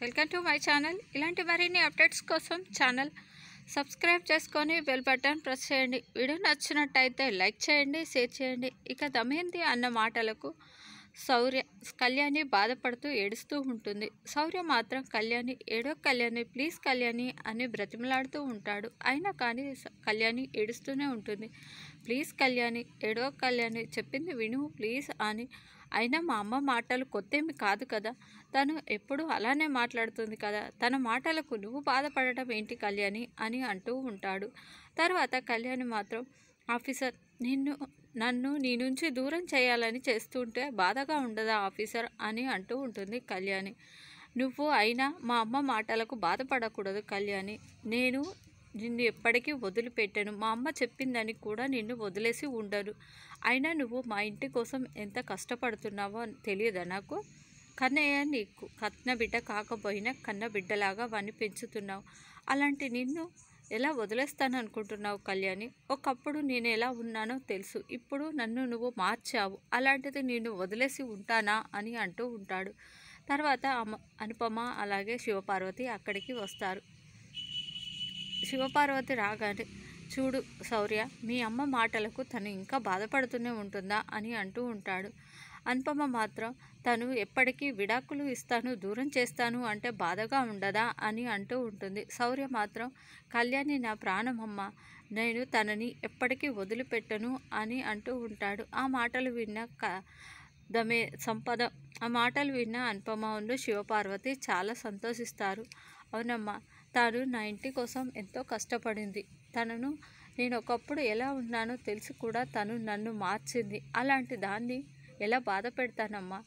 welcome to my channel ఇలాంటి మరిన్ని updates కోసం ఛానల్ సబ్స్క్రైబ్ చేసుకొని బెల్ బటన్ ప్రెస్ చేయండి వీడియో నచ్చినట్టయితే లైక్ చేయండి షేర్ చేయండి ఇక దమయంతి అన్న మాటలకు శౌర్య కళ్యాణి బాధపడుతూ ఏడుస్తూ ఉంటుంది శౌర్య మాత్రం కళ్యాణి ఏడో కళ్యాణి ప్లీజ్ కళ్యాణి అని బ్రతిమలాడుతూ ఉంటాడు అయినా కానీ కళ్యాణి ఏడుస్తూనే ఉంటుంది ప్లీజ్ కళ్యాణి ఏడో కళ్యాణి చెప్పింది విను ప్లీజ్ అని అయినా మా అమ్మ మాటలు కొత్తేమి కాదు కదా తను ఎప్పుడు అలానే మాట్లాడుతుంది కదా తన మాటలకు నువ్వు బాధపడటం ఏంటి కళ్యాణి అని అంటూ ఉంటాడు తర్వాత కళ్యాణి మాత్రం ఆఫీసర్ నిన్ను నన్ను నీ నుంచి దూరం చేయాలని చేస్తుంటే బాధగా ఉండదా ఆఫీసర్ అని అంటూ ఉంటుంది కళ్యాణి నువ్వు అయినా మా అమ్మ మాటలకు బాధపడకూడదు కళ్యాణి నేను నిన్ను ఎప్పటికీ వదిలిపెట్టను మా అమ్మ చెప్పిందని కూడా నిన్ను వదిలేసి ఉండను అయినా నువ్వు మా ఇంటి కోసం ఎంత కష్టపడుతున్నావో తెలియదా నాకు కన్నయ్య నీకు బిడ్డ కాకపోయినా కన్న బిడ్డలాగా వాణ్ణి పెంచుతున్నావు అలాంటి నిన్ను ఎలా వదిలేస్తాను అనుకుంటున్నావు కళ్యాణి ఒకప్పుడు నేను ఎలా ఉన్నానో తెలుసు ఇప్పుడు నన్ను నువ్వు మార్చావు అలాంటిది నేను వదిలేసి ఉంటానా అని అంటూ ఉంటాడు తర్వాత అనుపమ అలాగే శివపార్వతి అక్కడికి వస్తారు శివపార్వతి రాగానే చూడు శౌర్య మీ అమ్మ మాటలకు తను ఇంకా బాధపడుతూనే ఉంటుందా అని అంటూ ఉంటాడు అనుపమ మాత్రం తను ఎప్పటికీ విడాకులు ఇస్తాను దూరం చేస్తాను అంటే బాధగా ఉండదా అని అంటూ ఉంటుంది శౌర్య మాత్రం కళ్యాణి నా ప్రాణమమ్మ నేను తనని ఎప్పటికీ వదిలిపెట్టను అని అంటూ ఉంటాడు ఆ మాటలు విన్న క దమే సంపద ఆ మాటలు విన్న అనుపమ శివపార్వతి చాలా సంతోషిస్తారు అవునమ్మా తాను నా ఇంటి కోసం ఎంతో కష్టపడింది తనను నేను ఒకప్పుడు ఎలా ఉన్నానో తెలిసి కూడా తను నన్ను మార్చింది అలాంటి దాన్ని ఎలా బాధ పెడతానమ్మా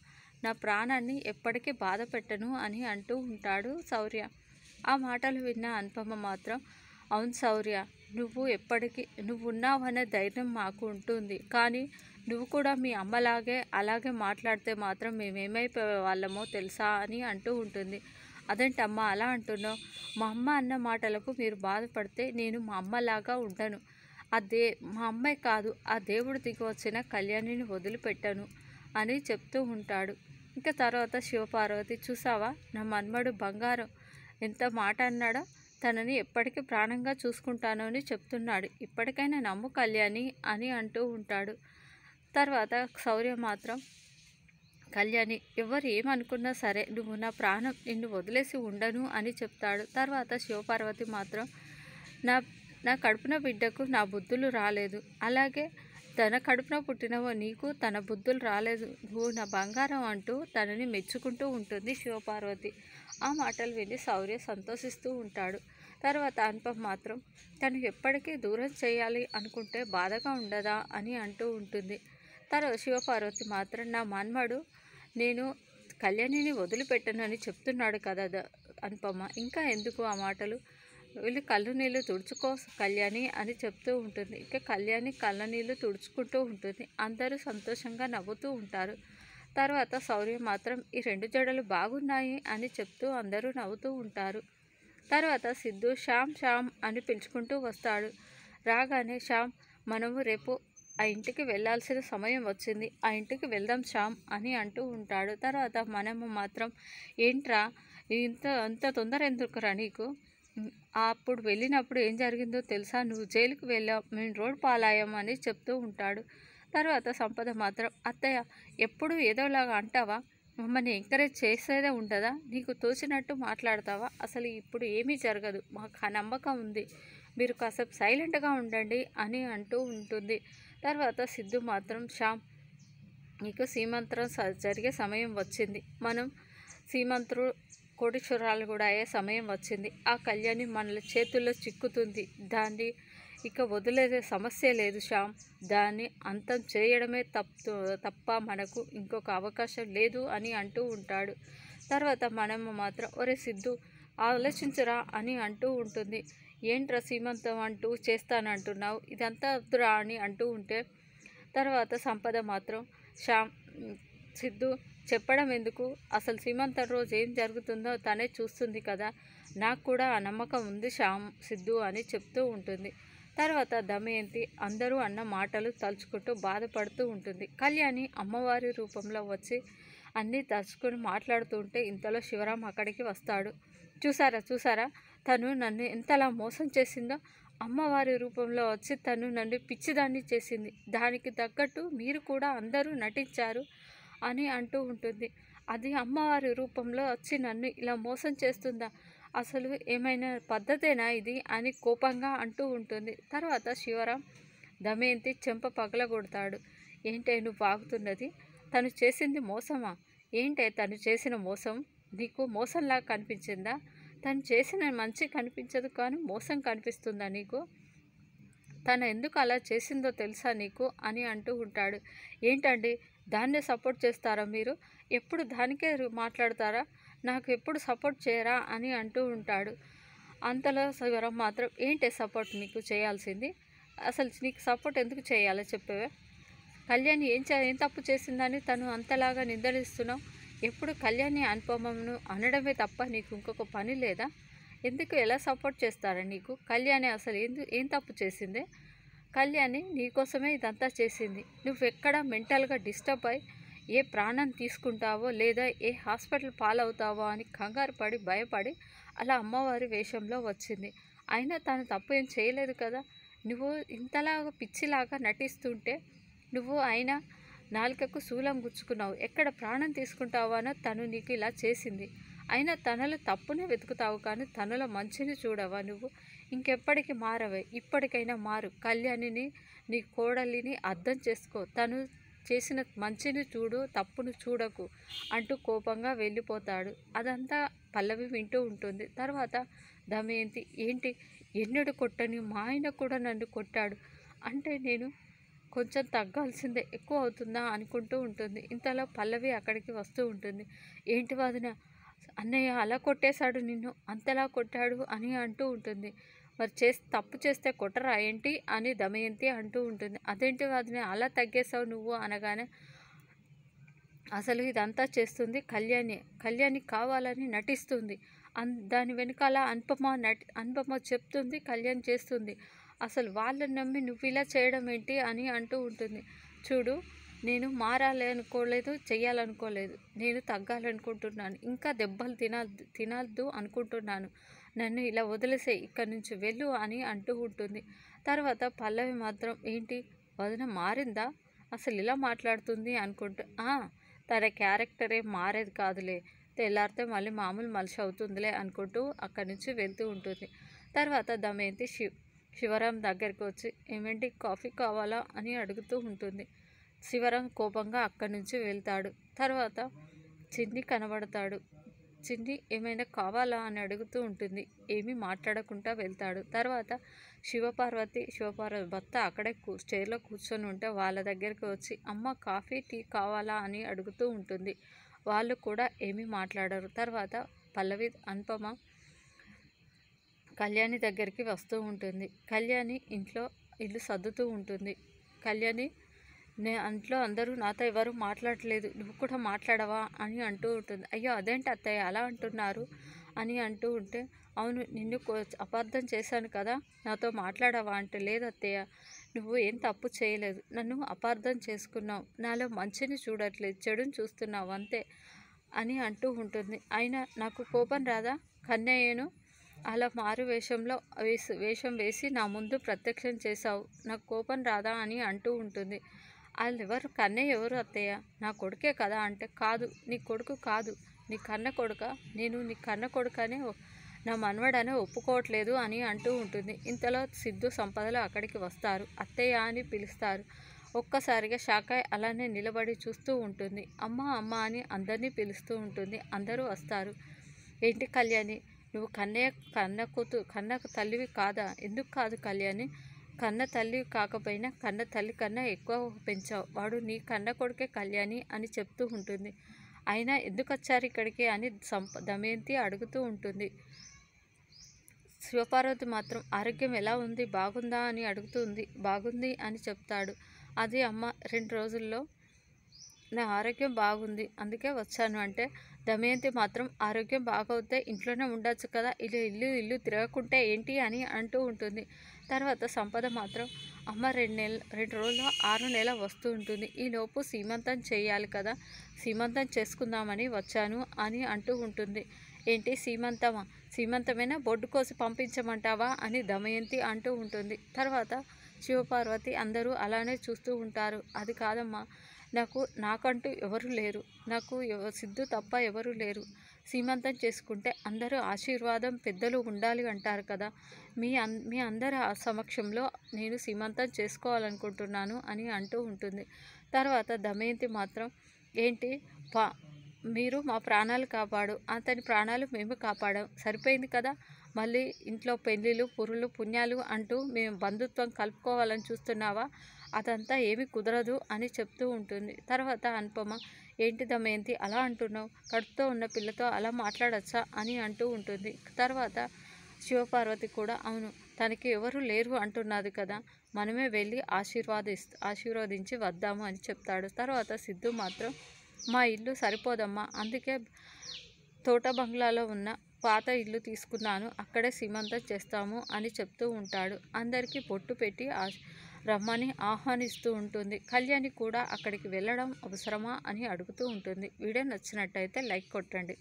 నా ప్రాణాన్ని ఎప్పటికీ బాధ పెట్టను అని అంటూ ఉంటాడు శౌర్య ఆ మాటలు విన్న అనుపమ మాత్రం అవును శౌర్య నువ్వు ఎప్పటికీ నువ్వు ఉన్నావనే ధైర్యం మాకు ఉంటుంది కానీ నువ్వు కూడా మీ అమ్మలాగే అలాగే మాట్లాడితే మాత్రం మేమేమైపోయే వాళ్ళమో తెలుసా అని అంటూ ఉంటుంది అదేంటమ్మా అలా అంటున్నావు మా అమ్మ అన్న మాటలకు మీరు బాధపడితే నేను మా అమ్మలాగా ఉండను దే మా అమ్మే కాదు ఆ దేవుడు దిగి వచ్చిన కళ్యాణిని వదిలిపెట్టాను అని చెప్తూ ఉంటాడు ఇంకా తర్వాత శివపార్వతి చూసావా నా మన్మడు బంగారం ఎంత మాట అన్నాడో తనని ఎప్పటికీ ప్రాణంగా చూసుకుంటాను అని చెప్తున్నాడు ఇప్పటికైనా నమ్ము కళ్యాణి అని అంటూ ఉంటాడు తర్వాత శౌర్య మాత్రం కళ్యాణి ఎవరు ఏమనుకున్నా సరే నువ్వు నా ప్రాణం నిన్ను వదిలేసి ఉండను అని చెప్తాడు తర్వాత శివపార్వతి మాత్రం నా నా కడుపున బిడ్డకు నా బుద్ధులు రాలేదు అలాగే తన కడుపున పుట్టినవో నీకు తన బుద్ధులు రాలేదు నువ్వు నా బంగారం అంటూ తనని మెచ్చుకుంటూ ఉంటుంది శివపార్వతి ఆ మాటలు విని శౌర్య సంతోషిస్తూ ఉంటాడు తర్వాత అనుపం మాత్రం తను ఎప్పటికీ దూరం చేయాలి అనుకుంటే బాధగా ఉండదా అని అంటూ ఉంటుంది తన శివపార్వతి మాత్రం నా మన్మడు నేను కళ్యాణిని వదిలిపెట్టనని చెప్తున్నాడు కదా అనుపమ్మ ఇంకా ఎందుకు ఆ మాటలు వీళ్ళు కళ్ళు నీళ్ళు తుడుచుకో కళ్యాణి అని చెప్తూ ఉంటుంది ఇక కళ్యాణి కళ్ళ నీళ్ళు తుడుచుకుంటూ ఉంటుంది అందరూ సంతోషంగా నవ్వుతూ ఉంటారు తర్వాత శౌర్య మాత్రం ఈ రెండు జడలు బాగున్నాయి అని చెప్తూ అందరూ నవ్వుతూ ఉంటారు తర్వాత సిద్ధు శ్యామ్ శ్యామ్ అని పిలుచుకుంటూ వస్తాడు రాగానే శ్యామ్ మనము రేపు ఆ ఇంటికి వెళ్ళాల్సిన సమయం వచ్చింది ఆ ఇంటికి వెళ్దాం శ్యామ్ అని అంటూ ఉంటాడు తర్వాత మనము మాత్రం ఏంట్రా ఇంత అంత తొందర ఎందుకురా నీకు అప్పుడు వెళ్ళినప్పుడు ఏం జరిగిందో తెలుసా నువ్వు జైలుకి వెళ్ళావు మేము రోడ్ పాలాయం అని చెప్తూ ఉంటాడు తర్వాత సంపద మాత్రం అత్తయ్య ఎప్పుడు ఏదోలాగా అంటావా మమ్మల్ని ఎంకరేజ్ చేసేదే ఉండదా నీకు తోచినట్టు మాట్లాడతావా అసలు ఇప్పుడు ఏమీ జరగదు మాకు నమ్మకం ఉంది మీరు కాసేపు సైలెంట్గా ఉండండి అని అంటూ ఉంటుంది తర్వాత సిద్ధు మాత్రం శ్యామ్ నీకు సీమంత్రం జరిగే సమయం వచ్చింది మనం సీమంత్రు కోటీశ్వరాలు కూడా అయ్యే సమయం వచ్చింది ఆ కళ్యాణి మన చేతుల్లో చిక్కుతుంది దాన్ని ఇక వదిలేదే సమస్య లేదు శ్యామ్ దాన్ని అంతం చేయడమే తప్పు తప్ప మనకు ఇంకొక అవకాశం లేదు అని అంటూ ఉంటాడు తర్వాత మనము మాత్రం ఒరే సిద్ధు ఆలోచించరా అని అంటూ ఉంటుంది ఏంట్రా సీమంతం అంటూ చేస్తానంటున్నావు ఇదంతా అద్దురా అని అంటూ ఉంటే తర్వాత సంపద మాత్రం శ్యామ్ సిద్ధు చెప్పడం ఎందుకు అసలు సీమంతం రోజు ఏం జరుగుతుందో తనే చూస్తుంది కదా నాకు కూడా ఆ నమ్మకం ఉంది శ్యామ్ సిద్ధు అని చెప్తూ ఉంటుంది తర్వాత దమయంతి అందరూ అన్న మాటలు తలుచుకుంటూ బాధపడుతూ ఉంటుంది కళ్యాణి అమ్మవారి రూపంలో వచ్చి అన్నీ తలుచుకొని ఉంటే ఇంతలో శివరాం అక్కడికి వస్తాడు చూసారా చూసారా తను నన్ను ఎంతలా మోసం చేసిందో అమ్మవారి రూపంలో వచ్చి తను నన్ను పిచ్చిదాన్ని చేసింది దానికి తగ్గట్టు మీరు కూడా అందరూ నటించారు అని అంటూ ఉంటుంది అది అమ్మవారి రూపంలో వచ్చి నన్ను ఇలా మోసం చేస్తుందా అసలు ఏమైనా పద్ధతేనా ఇది అని కోపంగా అంటూ ఉంటుంది తర్వాత శివరాం దమయంతి చెంప పగలగొడతాడు ఏంటే నువ్వు బాగుతున్నది తను చేసింది మోసమా ఏంటే తను చేసిన మోసం నీకు మోసంలాగా కనిపించిందా తను చేసిన మంచి కనిపించదు కానీ మోసం కనిపిస్తుందా నీకు తను ఎందుకు అలా చేసిందో తెలుసా నీకు అని అంటూ ఉంటాడు ఏంటండి దాన్నే సపోర్ట్ చేస్తారా మీరు ఎప్పుడు దానికే మాట్లాడతారా నాకు ఎప్పుడు సపోర్ట్ చేయరా అని అంటూ ఉంటాడు అంతలో సగరం మాత్రం ఏంటి సపోర్ట్ నీకు చేయాల్సింది అసలు నీకు సపోర్ట్ ఎందుకు చేయాలో చెప్పేవే కళ్యాణ్ ఏం ఏం తప్పు చేసిందని తను అంతలాగా నిందలిస్తున్నావు ఎప్పుడు కళ్యాణి అనుపమను అనడమే తప్ప నీకు ఇంకొక పని లేదా ఎందుకు ఎలా సపోర్ట్ చేస్తారా నీకు కళ్యాణి అసలు ఎందు ఏం తప్పు చేసిందే కళ్యాణి నీకోసమే ఇదంతా చేసింది నువ్వు ఎక్కడ మెంటల్గా డిస్టర్బ్ అయ్యి ఏ ప్రాణం తీసుకుంటావో లేదా ఏ హాస్పిటల్ పాలవుతావో అని కంగారు పడి భయపడి అలా అమ్మవారి వేషంలో వచ్చింది అయినా తను తప్పు ఏం చేయలేదు కదా నువ్వు ఇంతలాగా పిచ్చిలాగా నటిస్తుంటే నువ్వు అయినా నాలుకకు శూలం గుచ్చుకున్నావు ఎక్కడ ప్రాణం తీసుకుంటావానో తను నీకు ఇలా చేసింది అయినా తనలో తప్పునే వెతుకుతావు కానీ తనలో మంచిని చూడవా నువ్వు ఇంకెప్పటికి మారవే ఇప్పటికైనా మారు కళ్యాణిని నీ కోడలిని అర్థం చేసుకో తను చేసిన మంచిని చూడు తప్పును చూడకు అంటూ కోపంగా వెళ్ళిపోతాడు అదంతా పల్లవి వింటూ ఉంటుంది తర్వాత దమయంతి ఏంటి ఎన్నడు కొట్టని మా ఆయన కూడా నన్ను కొట్టాడు అంటే నేను కొంచెం తగ్గాల్సిందే ఎక్కువ అవుతుందా అనుకుంటూ ఉంటుంది ఇంతలో పల్లవి అక్కడికి వస్తూ ఉంటుంది ఏంటి వాదిన అన్నయ్య అలా కొట్టేశాడు నిన్ను అంతలా కొట్టాడు అని అంటూ ఉంటుంది మరి చేసి తప్పు చేస్తే కొట్టరా ఏంటి అని దమయంతి అంటూ ఉంటుంది అదేంటి వదిన అలా తగ్గేశావు నువ్వు అనగానే అసలు ఇదంతా చేస్తుంది కళ్యాణి కళ్యాణి కావాలని నటిస్తుంది అన్ దాని వెనుకాల అనుపమ నటి అనుపమ చెప్తుంది కళ్యాణ్ చేస్తుంది అసలు వాళ్ళని నమ్మి నువ్వు ఇలా చేయడం ఏంటి అని అంటూ ఉంటుంది చూడు నేను మారాలి అనుకోలేదు చేయాలనుకోలేదు నేను తగ్గాలనుకుంటున్నాను ఇంకా దెబ్బలు తినాలి తినద్దు అనుకుంటున్నాను నన్ను ఇలా వదిలేసే ఇక్కడి నుంచి వెళ్ళు అని అంటూ ఉంటుంది తర్వాత పల్లవి మాత్రం ఏంటి వదిన మారిందా అసలు ఇలా మాట్లాడుతుంది అనుకుంటూ తన క్యారెక్టరే మారేది కాదులే తెల్లారితే మళ్ళీ మామూలు మలిషి అవుతుందిలే అనుకుంటూ అక్కడి నుంచి వెళ్తూ ఉంటుంది తర్వాత దమయంతి శివ్ శివరాం దగ్గరికి వచ్చి ఏమేంటి కాఫీ కావాలా అని అడుగుతూ ఉంటుంది శివరాం కోపంగా అక్కడి నుంచి వెళ్తాడు తర్వాత చిన్ని కనబడతాడు చిన్ని ఏమైనా కావాలా అని అడుగుతూ ఉంటుంది ఏమీ మాట్లాడకుండా వెళ్తాడు తర్వాత శివపార్వతి శివపార్వతి భర్త అక్కడే కూ చైర్లో కూర్చొని ఉంటే వాళ్ళ దగ్గరికి వచ్చి అమ్మ కాఫీ టీ కావాలా అని అడుగుతూ ఉంటుంది వాళ్ళు కూడా ఏమీ మాట్లాడరు తర్వాత పల్లవి అనుపమ కళ్యాణి దగ్గరికి వస్తూ ఉంటుంది కళ్యాణి ఇంట్లో ఇల్లు సర్దుతూ ఉంటుంది కళ్యాణి నే అంట్లో అందరూ నాతో ఎవరు మాట్లాడలేదు నువ్వు కూడా మాట్లాడవా అని అంటూ ఉంటుంది అయ్యో అదేంటి అత్తయ్య అలా అంటున్నారు అని అంటూ ఉంటే అవును నిన్ను అపార్థం చేశాను కదా నాతో మాట్లాడవా అంటే లేదు అత్తయ్య నువ్వు ఏం తప్పు చేయలేదు నన్ను అపార్థం చేసుకున్నావు నాలో మంచిని చూడట్లేదు చెడుని చూస్తున్నావు అంతే అని అంటూ ఉంటుంది అయినా నాకు కోపం రాదా కన్నయ్యను అలా మారు వేషంలో వేసి వేషం వేసి నా ముందు ప్రత్యక్షం చేశావు నాకు కోపం రాదా అని అంటూ ఉంటుంది వాళ్ళు ఎవరు కన్నయ్య ఎవరు అత్తయ్య నా కొడుకే కదా అంటే కాదు నీ కొడుకు కాదు నీ కన్న కొడుక నేను నీ కన్న కొడుకనే నా మనవడనే ఒప్పుకోవట్లేదు అని అంటూ ఉంటుంది ఇంతలో సిద్ధు సంపదలు అక్కడికి వస్తారు అత్తయ్య అని పిలుస్తారు ఒక్కసారిగా షాకాయ్ అలానే నిలబడి చూస్తూ ఉంటుంది అమ్మ అమ్మ అని అందరినీ పిలుస్తూ ఉంటుంది అందరూ వస్తారు ఏంటి కళ్యాణి నువ్వు కన్నయ్య కన్న కూతురు కన్న తల్లివి కాదా ఎందుకు కాదు కళ్యాణి కన్న తల్లి కాకపోయినా కన్న తల్లి కన్నా ఎక్కువ పెంచావు వాడు నీ కన్న కొడుకే కళ్యాణి అని చెప్తూ ఉంటుంది అయినా ఎందుకు వచ్చారు ఇక్కడికి అని సంప దమయంతి అడుగుతూ ఉంటుంది శివపార్వతి మాత్రం ఆరోగ్యం ఎలా ఉంది బాగుందా అని అడుగుతుంది బాగుంది అని చెప్తాడు అది అమ్మ రెండు రోజుల్లో నా ఆరోగ్యం బాగుంది అందుకే వచ్చాను అంటే దమయంతి మాత్రం ఆరోగ్యం బాగవుతే ఇంట్లోనే ఉండొచ్చు కదా ఇల్లు ఇల్లు ఇల్లు తిరగకుంటే ఏంటి అని అంటూ ఉంటుంది తర్వాత సంపద మాత్రం అమ్మ రెండు నెల రెండు రోజులు ఆరు నెల వస్తూ ఉంటుంది ఈలోపు సీమంతం చేయాలి కదా సీమంతం చేసుకుందామని వచ్చాను అని అంటూ ఉంటుంది ఏంటి సీమంతమా సీమంతమైనా బొడ్డు కోసి పంపించమంటావా అని దమయంతి అంటూ ఉంటుంది తర్వాత శివపార్వతి అందరూ అలానే చూస్తూ ఉంటారు అది కాదమ్మా నాకు నాకంటూ ఎవరు లేరు నాకు సిద్ధు తప్ప ఎవరు లేరు సీమంతం చేసుకుంటే అందరూ ఆశీర్వాదం పెద్దలు ఉండాలి అంటారు కదా మీ అన్ మీ అందరి సమక్షంలో నేను సీమంతం చేసుకోవాలనుకుంటున్నాను అని అంటూ ఉంటుంది తర్వాత దమయంతి మాత్రం ఏంటి పా మీరు మా ప్రాణాలు కాపాడు అతని ప్రాణాలు మేము కాపాడాం సరిపోయింది కదా మళ్ళీ ఇంట్లో పెళ్ళిళ్ళు పురులు పుణ్యాలు అంటూ మేము బంధుత్వం కలుపుకోవాలని చూస్తున్నావా అదంతా ఏమి కుదరదు అని చెప్తూ ఉంటుంది తర్వాత అనుపమ ఏంటి దమయంతి అలా అంటున్నావు కడుపుతో ఉన్న పిల్లతో అలా మాట్లాడచ్చా అని అంటూ ఉంటుంది తర్వాత శివపార్వతి కూడా అవును తనకి ఎవరు లేరు అంటున్నది కదా మనమే వెళ్ళి ఆశీర్వాదిస్త ఆశీర్వదించి వద్దాము అని చెప్తాడు తర్వాత సిద్ధు మాత్రం మా ఇల్లు సరిపోదమ్మా అందుకే తోట బంగ్లాలో ఉన్న పాత ఇల్లు తీసుకున్నాను అక్కడే సీమంతం చేస్తాము అని చెప్తూ ఉంటాడు అందరికీ పొట్టు పెట్టి రమ్మని ఆహ్వానిస్తూ ఉంటుంది కళ్యాణి కూడా అక్కడికి వెళ్ళడం అవసరమా అని అడుగుతూ ఉంటుంది వీడియో నచ్చినట్టయితే లైక్ కొట్టండి